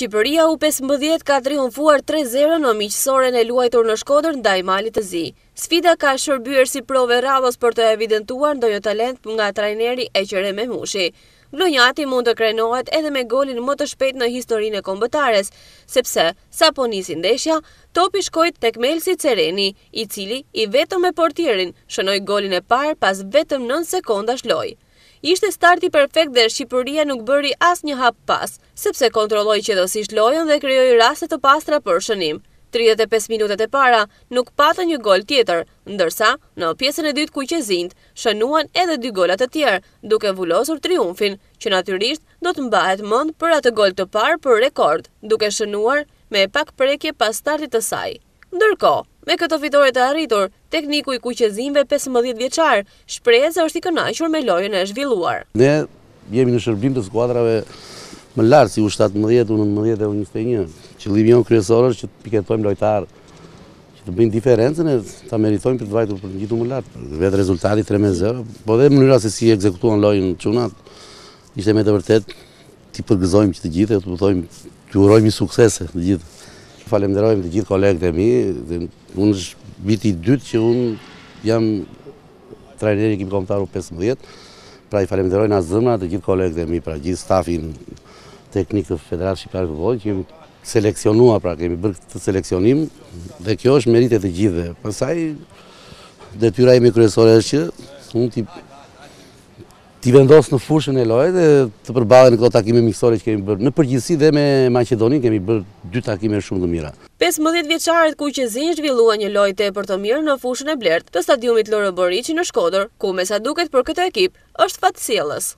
Shqipëria u 15 ka triumfuar 3-0 në miqësore në luajtur në shkodër në dajmalit të zi. Sfida ka shërbyer si prove rados për të evidentuar ndonjë talent për nga trajneri e qëre me mushi. Glonjati mund të krenohet edhe me golin më të shpet në historinë e kombëtares, sepse, sa po nisi ndeshja, topi shkojt të kmelë si cereni, i cili i vetëm e portierin shënoj golin e parë pas vetëm 9 sekonda shloj. Ishte starti perfekt dhe Shqipëria nuk bëri as një hap pas, sepse kontrolloj që lojën dhe krejoj raset të pastra për shënim. 35 minutet e para nuk patë një gol tjetër, ndërsa në pjesën e dytë kuqezint që zindë, shënuan edhe dy golat të tjerë, duke vullosur triumfin, që naturisht do të mbahet mund për atë gol të parë për rekord, duke shënuar me pak prekje pas startit të saj. Ndërko, Me këto fitore të arritur, tekniku i kuqezimve 15 vjeqar, shpreze është i kënajqur me lojën e zhvilluar. Ne jemi në shërbim të skuadrave më lartë si u 17, u 19 dhe u 21. Qëllimi jonë kryesor është që të piketojmë lojtarë, që të bëjnë diferencën e të meritojmë për të vajtur për njitu më lartë. Vetë rezultati 3-0, po dhe mënyra se si ekzekutuan lojën në qunat, ishte me të vërtet të përgëzojmë që të gjithë, të urojmë i suksese të gjithë falemderojmë të gjithë kolegët e mi, dhe unë është biti dytë që unë jam trajneri kimi komptaru 15, pra i falemderojnë asë dhëmëna të gjithë kolegët e mi, pra gjithë stafin teknikë të Federatë Shqipërë Këvoj, që jemi seleksionua, pra kemi bërë këtë seleksionim, dhe kjo është meritet e gjithë dhe, pasaj, dhe tyra jemi kërësore është që, unë ti t'i vendosë në fushën e lojët dhe të përbadhe në këto takime miksore që kemi bërë. Në përgjithsi dhe me Macedonin kemi bërë dy takime shumë të mira. 15 vjeqarët ku që zinjë zhvillua një lojte për të mirë në fushën e blertë të stadiumit Loro Borici në Shkodër, ku me sa duket për këtë ekip është fatësielës.